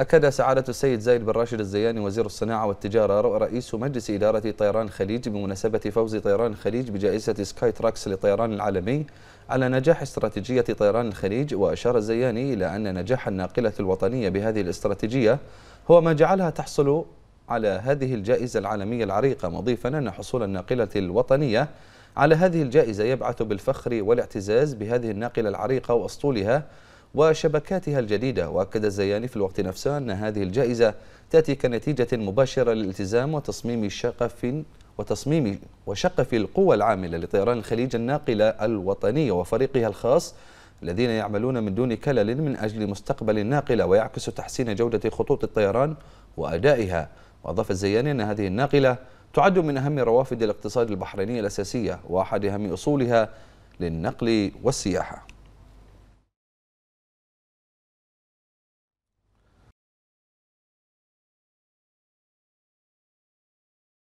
أكد سعادة السيد زايد بن راشد الزياني وزير الصناعة والتجارة رئيس مجلس إدارة طيران الخليج بمناسبة فوز طيران الخليج بجائزة سكاي تراكس للطيران العالمي على نجاح استراتيجية طيران الخليج وأشار الزياني إلى أن نجاح الناقلة الوطنية بهذه الاستراتيجية هو ما جعلها تحصل على هذه الجائزة العالمية العريقة مضيفا أن حصول الناقلة الوطنية على هذه الجائزة يبعث بالفخر والاعتزاز بهذه الناقلة العريقة وأسطولها وشبكاتها الجديدة وأكد الزياني في الوقت نفسه أن هذه الجائزة تأتي كنتيجة مباشرة للالتزام وتصميم شقف وتصميم وشقف القوى العاملة لطيران الخليج الناقلة الوطنية وفريقها الخاص الذين يعملون من دون كلل من أجل مستقبل الناقلة ويعكس تحسين جودة خطوط الطيران وأدائها وأضاف الزياني أن هذه الناقلة تعد من أهم روافد الاقتصاد البحريني الأساسية وأحد أهم أصولها للنقل والسياحة